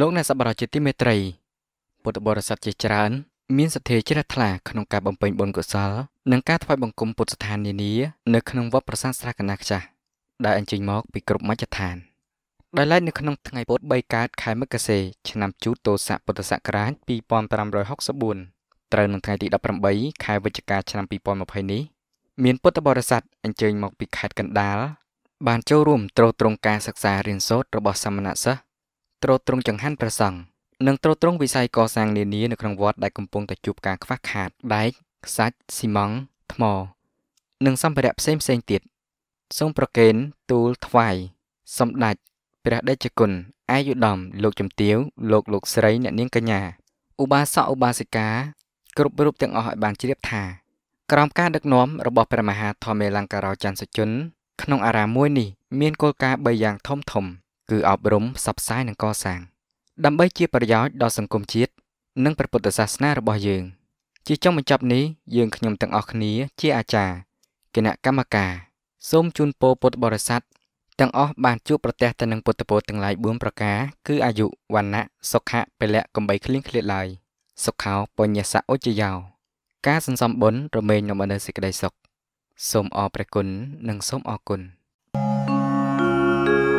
លោកអ្នកសប្បុរសជាទីមេត្រីពុទ្ធបរិស័ទជាច្រើន មានសទ្ធាជ្រះថ្លាក្នុងការបំពេញបុណ្យកុសលនិងការថ្វាយបង្គំពុទ្ធស្ថាននានានៅក្នុងវត្តប្រាសាទស្រះកណាខ្ចាស់ដែលអញ្ជើញមកពីគ្រប់មជ្ឈដ្ឋានដោយឡែកនៅក្នុងថ្ងៃពុធ3កើតខែមករាឆ្នាំជូតទោស័កពុទ្ធសករាជ2564ត្រូវនឹងថ្ងៃទី18ខែវិច្ឆិកាឆ្នាំ2020នេះមានពុទ្ធបរិស័ទអញ្ជើញមក ពីខេត្តកណ្ដាលបានចូលរួមត្រួតត្រងការសិក្សារៀនសូត្ររបស់សាមណសិស្សត្រួតត្រងចង្ហាន់ព្រះសង្ឃនិងត្រួតត្រងវិស័យកសាងនានានៅក្នុងវត្តដែលកំពុងតែជួបការខ្វះខាតដែកខ្សាច់ស៊ីម៉ង់ថ្ម និងសម្ភារៈផ្សេងផ្សេងទៀតសូមប្រកេនទូលថ្វាយសម្ដេចព្រះដេចគុណអាយុដំលោកជំទាវលោកលោកស្រី អ្នកនាងកញ្ញាឧបាសកឧបាសិកា គ្រប់រូបទាំងអស់ឲ្យបានជ្រាបថា ក្រោមការដឹកនាំរបស់ព្រះមហា ធម្មេលង្ការោច័ន្ទសុជនក្នុងអារាមមួយនេះមានគោលការណ៍3យ៉ាង ធំធំគឺអប់រំផ្សព្វផ្សាយនិងកសាង ដើម្បីជាប្រយោជន៍ដល់សង្គមជាតិនិងព្រះពុទ្ធសាសនារបស់យើង ជាចុងបញ្ចប់នេះយើងខ្ញុំទាំងអស់គ្នាជាអាចារ្យគណៈកម្មការសូមជូនពរពុទ្ធបរិស័ទទាំងអស់បានជួបប្រទះទៅនឹងពុទ្ធពរទាំងឡាយ4ប្រការគឺអាយុវណ្ណៈសុខៈពលៈកំបីគ្លៀងឃ្លាតឡើយសុខោបញ្ញសៈឧច្ចយោ ការសន្សំបុណ្យរមែងលំនៅសេចក្តីសុខសូមអរព្រះគុណនិងសូមអរគុណ thank you